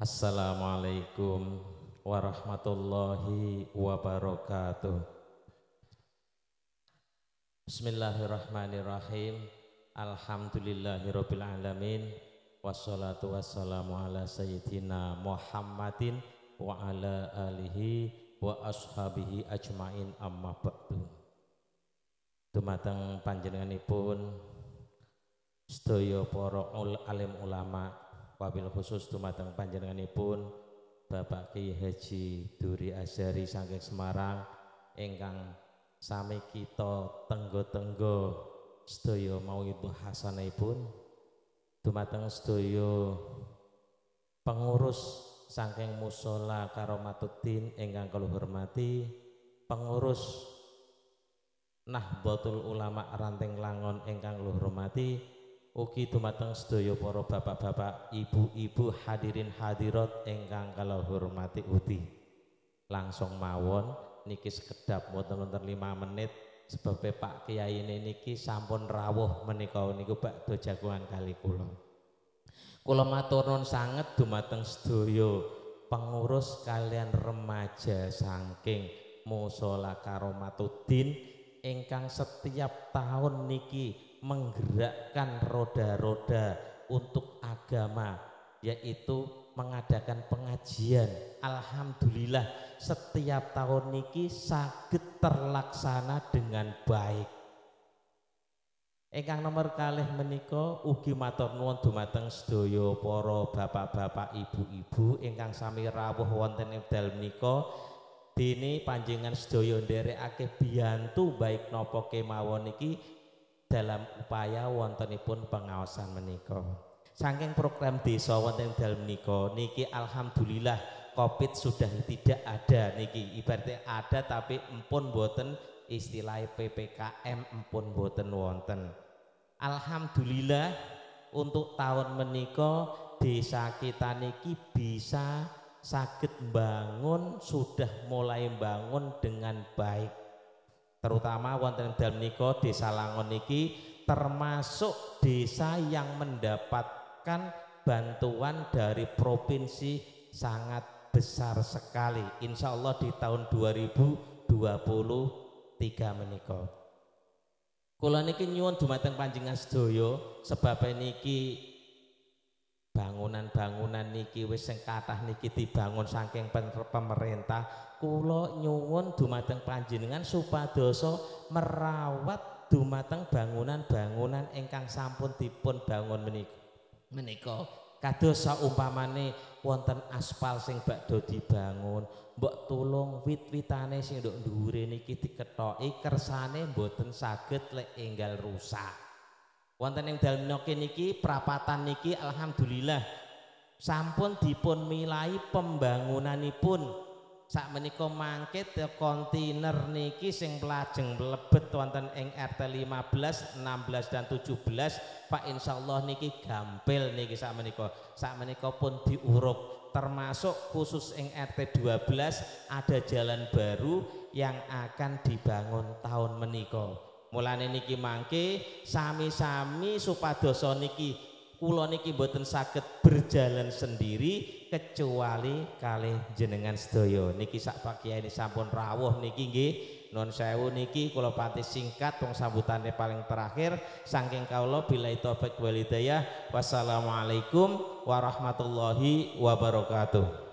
Assalamualaikum warahmatullahi wabarakatuh. Bismillahirrahmanirrahim. Alhamdulillahirabbil alamin. Wassalatu wassalamu ala sayyidina Muhammadin wa ala alihi wa ashabihi ajmain amma ba'du. Dumateng panjenenganipun sedaya para alim ulama wabil khusus dumateng panjenenganipun Bapak Ki Haji Duri Azari saking Semarang ingkang sami kita tenggo-tenggo sedaya mauidhah hasanahipun dumateng sedaya pengurus saking musola karomatuddin ingkang kula hormati pengurus nah botul Ulama Ranting Langon engkang kula hormati Ugi dumateng sedaya para bapak-bapak, ibu-ibu hadirin hadirat ingkang kala hormati uti. Langsung mawon niki sekedap mau wonten 5 menit sebab Pak Kiai niki sampun rawuh menika niku bakdo jagongan kali kula. Kula matur nuwun sanget dumateng sedaya pengurus kalian remaja saking Musola Karomatuddin ingkang setiap tahun niki menggerakkan roda-roda untuk agama yaitu mengadakan pengajian Alhamdulillah setiap tahun niki sakit terlaksana dengan baik Engkang nomor kalih meniko ugi matur nuwun dumateng sedaya para bapak-bapak, ibu-ibu ingkang sami rawuh wonten ing dalem menika dene panjenengan sedaya nderekake biyantu baik nopo kemawon niki dalam upaya wontenipun pengawasan menika. Saking program desa wonten dalam menika niki alhamdulillah Covid sudah tidak ada niki ibaratnya ada tapi empun boten istilah PPKM empun boten wonten. Alhamdulillah untuk tahun menika desa kita niki bisa sakit bangun sudah mulai bangun dengan baik terutama wonten dalam niko desa Langon niki termasuk desa yang mendapatkan bantuan dari provinsi sangat besar sekali insya Allah di tahun 2023 meniko kula niki nyuwun dumateng panjenengan sedaya sebab niki bangunan-bangunan niki wis sing kathah niki dibangun saking pemerintah kula nyuwun dumateng panjenengan supados merawat dumateng bangunan-bangunan ingkang sampun dipun bangun menika menika kados umpamane wonten aspal sing badhe dibangun mbok tulung wit-witane sing nduk dhuwure niki dikethoki kersane mboten saged lek enggal rusak wonten ing dalem noki niki perapatan niki alhamdulillah sampun dipun milai pembangunanipun sak menika mangke kontainer niki sing pelajeng mlebet wonten ing RT 15, 16 dan 17 Pak insyaallah niki gampil niki sak menika sak menika pun diuruk, termasuk khusus ing RT 12 ada jalan baru yang akan dibangun tahun menikah mulane niki mangke sami-sami supadosa niki kula niki boten saged berjalan sendiri kecuali kali jenengan sedaya niki sak ini sampun rawuh niki nggih non sewu niki kula pati singkat wong sambutannya paling terakhir saking kaula bila taufik walidayah wassalamualaikum warahmatullahi wabarakatuh